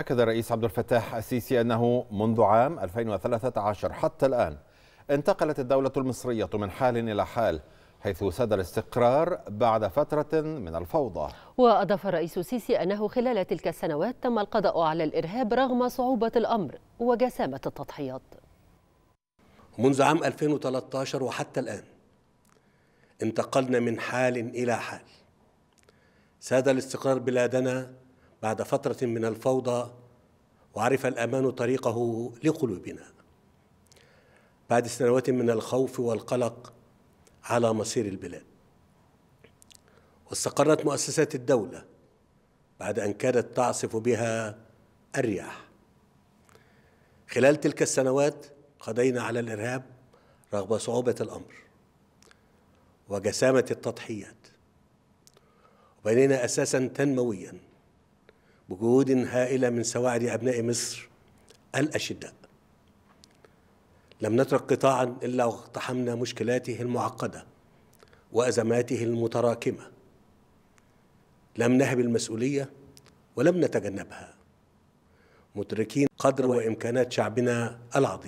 أكد الرئيس عبد الفتاح السيسي أنه منذ عام 2013 حتى الآن انتقلت الدولة المصرية من حال إلى حال حيث ساد الاستقرار بعد فترة من الفوضى وأضاف الرئيس السيسي أنه خلال تلك السنوات تم القضاء على الإرهاب رغم صعوبة الأمر وجسامة التضحيات منذ عام 2013 وحتى الآن انتقلنا من حال إلى حال ساد الاستقرار بلادنا بعد فترة من الفوضى وعرف الأمان طريقه لقلوبنا بعد سنوات من الخوف والقلق على مصير البلاد واستقرت مؤسسات الدولة بعد أن كادت تعصف بها الرياح خلال تلك السنوات قضينا على الإرهاب رغم صعوبة الأمر وجسامة التضحيات وبنينا أساسا تنمويا بجهود هائلة من سواعد أبناء مصر الأشداء لم نترك قطاعا إلا واقتحمنا مشكلاته المعقدة وأزماته المتراكمة لم نهب المسؤولية ولم نتجنبها مدركين قدر وإمكانات شعبنا العظيم